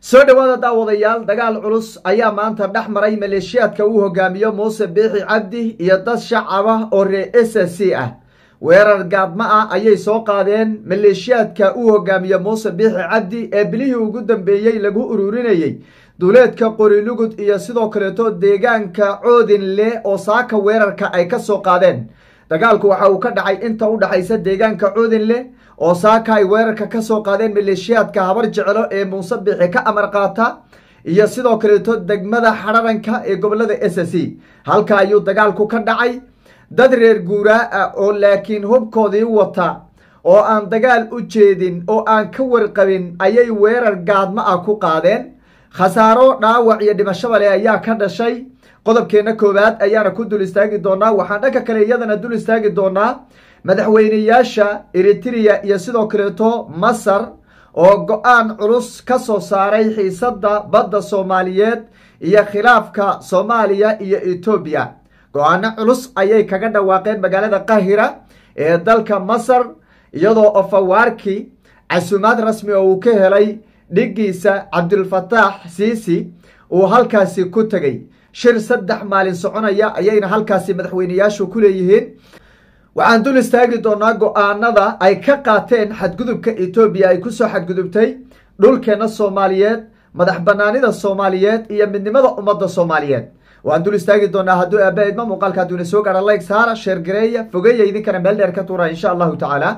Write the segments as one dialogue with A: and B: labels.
A: soo dhowaada daawadayaal dagaal culus ayaa maanta dhex maray maleeshiyaadka uu hogaamiyo muuse biixi cabdi iyo dad shacaba oo ree s c ah weerar gaadma ah ayay soo qaadeen maleeshiyaadka uu hogaamiyo muuse biixi cabdi ee bilihii ugu dambeeyey lagu ururinayay duleedka qorilugud iyo sidoo kaleeto deegaanka coodinle oo saaka weerarka ay ka soo qaadeen dagaalku waxa uu ka dhacay inta u dhexaysa deegaanka coodinle oo saaka ay weerarka ka soo qaadeen maleeshiyaadka habar jeclo ee muuse bixi ka amar qaata iyo sidoo kaleeto degmada xararanka ee gobolada s s c halka ayuu dagaalku ka dhacay dad reer guuraa ah oo laakiin hubkoodii wata oo aan dagaal u jeedin oo aan ka warqabin ayay weerar gaadma ah ku qaadeen khasaaro dhaawac iyo dhimashaba leh ayaa ka dhashay qodobkeenna koowaad ayaana ku dul istaagi doonaa waxaan dhanka kale iyadana dul istaagi doonaa madaxweyneyaasha eritriya iyo sidoo kaleeto masar oo go-aan culus ka soo saaray xiisadda badda soomaaliyeed iyo khilaafka soomaaliya iyo etoobiya go-aano culus ayay kaga dhawaaqeen magaalada qahira ee dalka masar iyadoo ofawaarki casuumaad rasmi oo uu ka helay dhiggiisa cabdulfataax siisi uu halkaasi ku tegay shir saddex maalin soconaya ayayna halkaasi madaxweyneyaashu ku leeyihiin waxaan dul istaagi doonaa go-aanada ay ka qaateen xadgudubka etoobiya ay kusoo xadgudubtay dhulkeenna soomaaliyeed madax banaanida soomaaliyeed iyo midnimada ummadda soomaaliyeed waxaan dul istaagi doonaa hadduu aaba idma muuqaalka hadduu soo gaara layg saara sheergareeya fogeeya idinkana meel dheer ka tuuraa insha allahu tacaala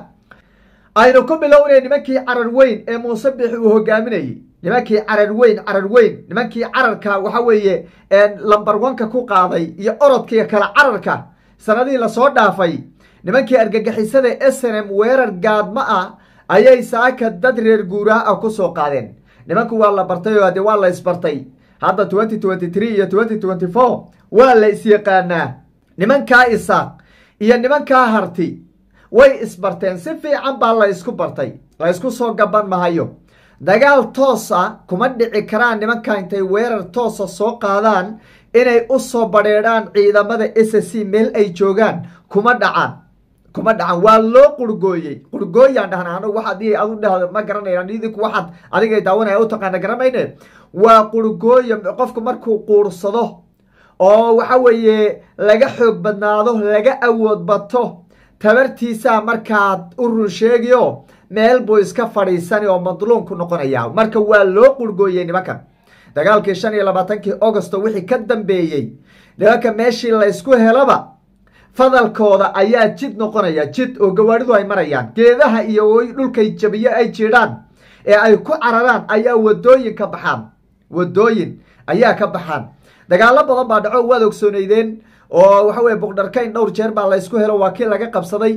A: aynu ku bilownay nimankii carar weyn ee muuse biix uu hogaaminayay nimankii carar weyn carar weyn nimankii cararka waxa weeye lambarwanka ku qaaday iyo orodka iyo kala cararka sanadihii lasoo dhaafay nimankii argagixisada snm weerar gaadma ah ayay saaka dad reer guuraa ah ku soo qaadeen nimanku waa la bartay oo ade waa la isbartay hadda twenty twenty three iyo twenty twenty four waa la yaqaanaa nimankaa isaaq iyo nimankaa harti way isbarteen si fiican baa la isku bartay laysku soo gaban mahayo dagaal toos ah kuma dhici karaan nimankaa intay weerar toosa ah soo qaadaan inay u soo badheedhaan ciidamada s c meel ay joogaan kuma dhacaan kuma dhacan waa loo qurgooyey qurgooyaan dhahan anagu waxaad i adu dhahdo ma garanayna idinku waxaad adigay daawanaya u taqaana garamayne waa qurgooya qofku markuu quursado oo waxa weeye laga xoog badnaado laga awood bato tabartiisaa markaad u run sheegiyo meel buu iska fadhiisani oo madluumku noqonaya marka waa loo qurgooyey nimankan dagaalkii shan iyo labaatankii augosto wixii ka dambeeyey nimanka meeshii laysku helaba fadalkooda ayaa jid noqonaya jid oo gawaadhidu ay marayaan geedaha iyo dhulkay jabiyo ay jiidhaan ee ay ku cararaan ayaa wadooyin ka baxaan wadooyin ayaa ka baxaan dagaalo badan baa dhaco waad ogsoonaydeen oo waxa weye boqdharkayn dhowr jeer baa laysku helo waa kii laga qabsaday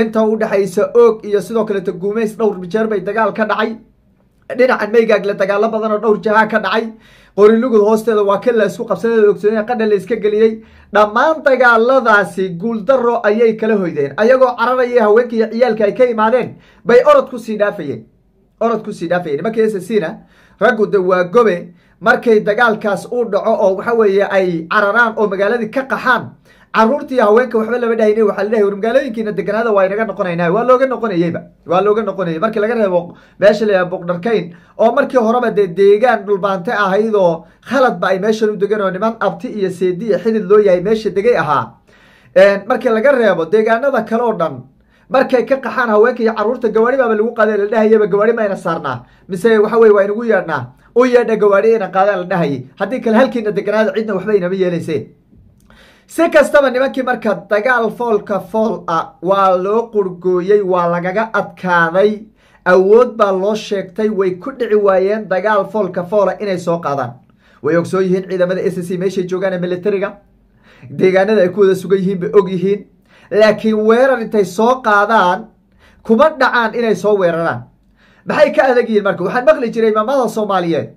A: inta u dhexaysa oog iyo sidoo kaleeta gumays dhowr jeer bay dagaal ka dhacay dhinacan maygaagle dagaalo badan oo dhowr jahaa ka dhacay qorilugud hoosteeda waa ka la isku qabsadee ogsoonaya qadha la iska geliyey dhammaan dagaaladaasi guuldaro ayay kala hoydeen ayagoo cararaya haweenkii iyo ciyaalka ay ka imaadeen bay orod sii dhaafayeen orod kusii dhaafayeen markii ssina raggu de waa gobe markay dagaalkaas uu dhaco oo waxa weeye ay cararaan oo magaaladii ka qaxaan caruurtii haweenka waxba lama dhahine waaa ladhahay war magaalooyinkiina deganaada waa inaga noqonayna waa looga noqonayeyba waa looga noqonayay markii laga reebo meesha layaha boqdharkayn oo markii horeba dee deegaan dhulbaante ahaydoo khaladba ay meeshan u degan oo niman abti iyo seedi iyo xidid loo yahay meesha degay ahaa markii laga reebo deegaanada kale oo dhan markay ka qaxaan haweenka iyo caruurta gawaari lagu qaada la dhahayaba gawaari ma saarnaa mise waxa weye waa inagu yeedhnaa u yeedha gawaari ayna qaadaan la dhahayay haddii kale halkiina deganaada cidna waxba inama yeelayse si kastaba nimankii marka dagaal foolka fool a waa loo qurgooyey waa lagaga adkaaday awood baa loo sheegtay way ku dhici waayeen dagaal foolka foola inay soo qaadaan way ogsoon yihiin ciidamada s c meeshay joogaan ee militariga deegaanada ay ku wada sugan yihiin bay og yihiin laakiin weerar intay soo qaadaan kuma dhacaan inay soo weeraraan maxay ka adag yihiin marka waxaan maqli jiray imaamada soomaaliyeed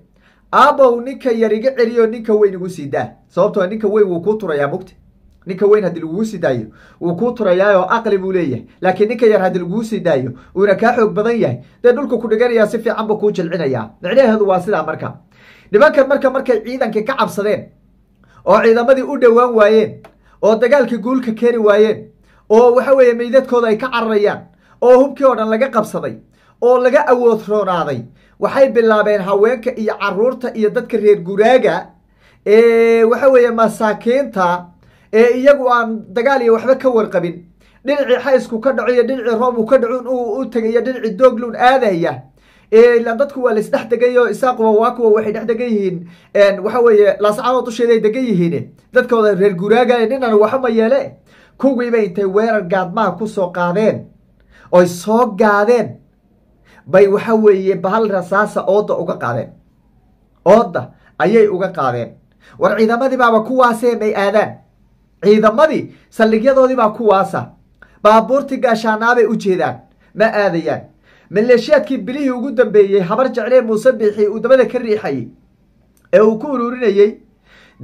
A: aabow ninka yar iga celiyo ninka weyn igu sii daa sababtoo ah ninka weyn wuu kuu turayaa mugti ninka weyn haddii laguu sii daayo wuu kuu turayaayoo aqli buu leeyahay laakiin ninka yar haddii laguu sii daayo wuuna kaa xoog badan yahay dee dhulku ku dhiganayaa si fiican buu kuu jilcinayaa micnaheedu waa sidaa marka nimankan marka markay ciidankii ka cabsadeen oo ciidamadii u dhowaan waayeen oo dagaalkii guulka keeni waayeen oo waxa weeye meydadkooda ay ka cararayaan oo hubkii oo dhan laga qabsaday oo laga awood roonaaday waxay bilaabeen haweenka iyo caruurta iyo dadka reer guraaga ee waxa weeye masaakiinta ee iyagu aan dagaal iyo waxba ka warqabin dhinacii xaysku ka dhaco iyo dhinacii roob uu ka dhacun u tegay iyo dhinacii doogluun aadaya ilaan dadku waa laisdhex degayo isaaquba waa kuwa waxay dhex degan yihiin waxa weeye laascadood dusheeday degan yihiin eh. dadkooda reer guraagaya eh, ninan waxa ma yeele kuwiibay intay weerar gaadmaha kusoo qaadeen oy soo gaadeen bay waxa weeye bahal rasaasa ooda uga qaadeen ooda ayay uga qaadeen war ciidamadiibaaba kuwaaseen may aadaan ciidamadii saldhigyadoodii baa kuwaasa baabuurtii gaashaanaa bay u jeedaan ma aadayaan maleeshiyaadkii bilihii ugu dambeeyey habar jeclee muuse biixii uu dabada ka riixayay ee uu ku uruurinayey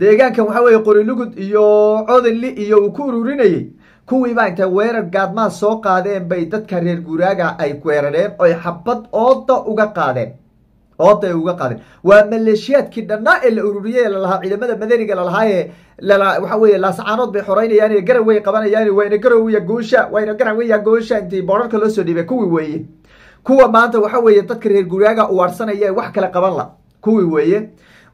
A: deegaankan waxaa weye qorilugud iyo codinli iyo uu ku uruurinayey kuwiibaa intay weerar gaadmaha soo qaadeen bay dadka reer guuraaga ay weerareen oy xabad oodda uga qaadeen hooda ay uga qaadeen waa maleeshiyaadkii dhannaa ee la ururiyey lalahaa ciidamada madaniga lalahaayee waxa weye laascaanood bay xoreynayaan garan way qabanayaan wayna garawya goosha wayna garawya goosha intii boorarka loo soo dhiibay kuwii weeye kuwa maanta waxa weeye dadka reer guraaga uwaadhsanaya wax kale qaban la kuwii weeye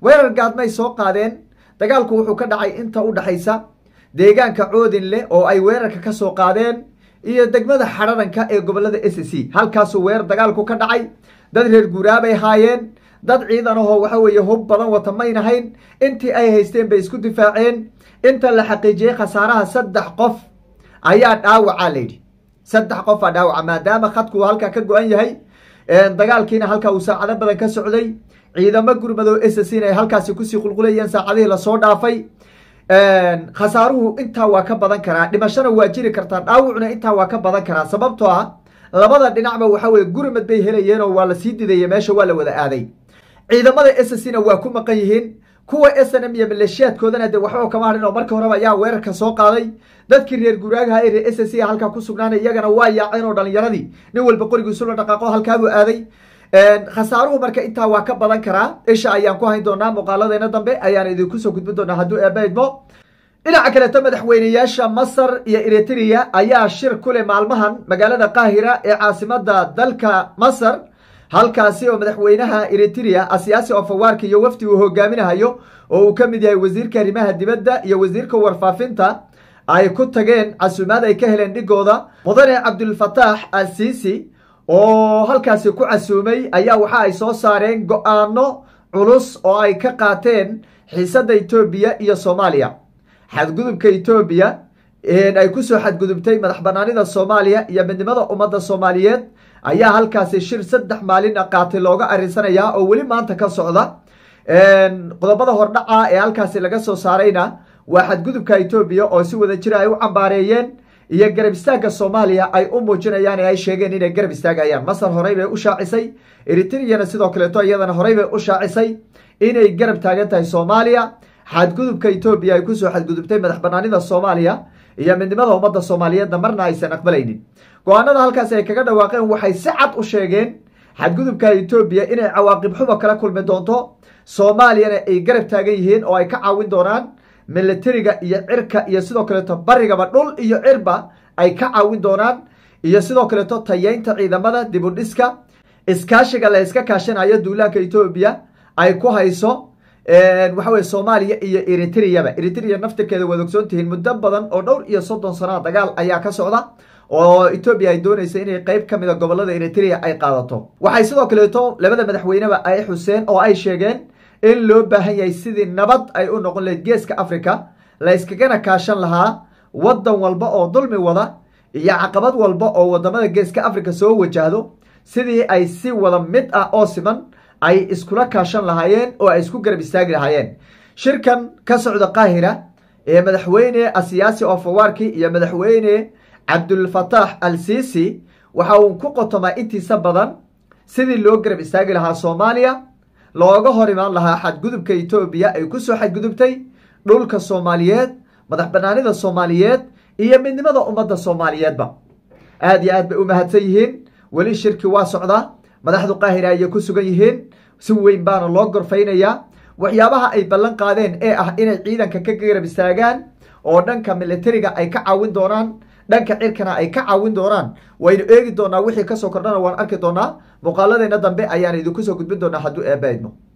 A: weerar gaadmay soo qaadeen dagaalku wuxuu ka dhacay inta u dhaxaysa deegaanka coodin leh oo ay weerarka ka soo qaadeen iyo degmada xadharanka ee gobolada s c halkaasuu weerar dagaalku ka dhacay dad reer guuraa bay haayeen dad ciidan ahoo waxa weeye hub badan wata maynahayn intii ay haysteen bay isku difaaceen inta la xaqiijiyey khasaaraha saddex qof ayaa dhaawaca layidhi saddex qofaa dhaawaca maadaama khadku halkaa ka go-an yahay dagaalkiina halkaa uu saacado badan ka socday ciidamo gurmado ss ay halkaasi kusii qulqulayeen saacadihii lasoo dhaafay khasaaruhu intaa waa ka badan karaa dhimashona waa jiri kartaa dhaawacuna intaa waa ka badan karaa sababtoo ah labada dhinacba waxa weye guramad bay helayeenoo waa lasii didayey meesha waa la wada aaday ciidamada s na waa ku maqan yihiin kuwa s n m iyo maleeshiyaadkoodana de waxba kama hadhin oo marka horeba ayaa weerarka soo qaaday dadkii reer guraagaha ah ee reer ssa halkaa ku sugnaanay iyagana waa yaaceen oo dhallinyaradii nin walba qorigiisu la dhaqaaqo halkaabuu aaday khasaaruhu marka intaa waa ka badan karaa isha ayaan ku hayn doonaa muuqaaladeena dambe ayaan idinku soo gudbin doonaa hadduu eebba dhinaca kaleeto madaxweyneyaasha masar iyo eritreya ayaa shir ku leh maalmahan magaalada qaahira ee caasimadda dalka masar halkaasi oo madaxweynaha eritreya asiyaasi ofawaarka iyo wafdi uu hogaaminahayo oo uu ka mid yahay wasiirka arrimaha dibadda iyo wasiirka warfaafinta ay ku tageen casuumaad ay ka heleen dhigooda mudane cabdulfataax asiisi oo halkaasi ku casuumay ayaa waxa ay soo saareen go-aano culus oo ay ka qaateen xiisadda etoobiya iyo soomaaliya xadgudubka etoobiya ay kusoo xadgudubtay madax banaanida soomaaliya iyo midnimada ummadda soomaaliyeed ayaa halkaasi shir saddex maalina qaati looga arinsanayaa oo weli maanta ka socda qodobada hordhaca ee halkaasi laga soo saarayna waa xadgudubka etoobiya oo si wada jira ah ay u cambaareeyeen iyo garab istaagga soomaaliya ay u muujinayaan ee ay sheegeen inay garab istaagayaan masar horey bay u shaacisay eritriyana sidoo kaleeto iyadana horey bay u shaacisay inay garab taagan tahay soomaaliya xadgudubka etoobiya ay kusoo xadgudubtay madax banaanida soomaaliya iyo midnimada ummadda soomaaliyeedna marna aysan aqbalaynin go-aanada halkaas ay kaga dhawaaqeen waxay si cad u sheegeen xadgudubka etoobiya inay cawaaqib xumo kala kulmi doonto soomaaliyana ay garab taagan yihiin oo ay ka caawin doonaan milatariga iyo cirka iyo sidoo kaleeto barigaba dhul iyo cirba ay ka caawin doonaan iyo sidoo kaleeto tayeynta ciidamada dibudhiska iskaashiga la yska kaashanayo duulaanka etoobiya ay ku hayso waxa weye soomaaliya iyo eritreyaba eritrea naftirkeeda waad ogsoontihiin muddo badan oo dhowr iyo soddon sanaa dagaal ayaa ka socda oo etoobiya ay doonaysa inay qeyb ka a ah gobolada eritrea ay qaadato waxay sidoo kaleeto labada madaxweyneba ay xuseen oo ay sheegeen in loo baahan yahay sidii nabad ay u noqon lahayd geeska africa layskagana kaashan lahaa waddan walba oo dulmi wada iyo caqabad walba oo wadamada geeska africa soo wajahdo sidii ay si wada mid ah oo siman ay iskula kaashan lahaayeen oo ay isku garab istaagi lahaayeen shirkan ka socda qaahira ee madaxweyne asiyaasi oo fawaarki iyo madaxweyne cabdulfataax al siisi waxa uu ku qotomaa intiisa badan sidii loo garab istaagi lahaa soomaaliya looga hor imaan lahaa xadgudubka etoobiya ay kusoo xadgudubtay dhulka soomaaliyeed madax banaanida soomaaliyeed iyo midnimada ummadda soomaaliyeedba aada iyo aad bay u mahadsan yihiin weli shirki waa socdaa madaxdu qaahira ayay ah ku sugan yihiin si weyn baana loo gorfaynayaa waxyaabaha ay ballan qaadeen ee ah inay ciidanka ka garab istaagaan oo dhanka militariga ay ka caawin doonaan dhanka cirkana ay ka caawin doonaan waynu eegi doonaa wixii kasoo kordhana waan arki doonaa muuqaaladeena dambe ayaan idinku soo gudbin doonaa hadduu eebbaidno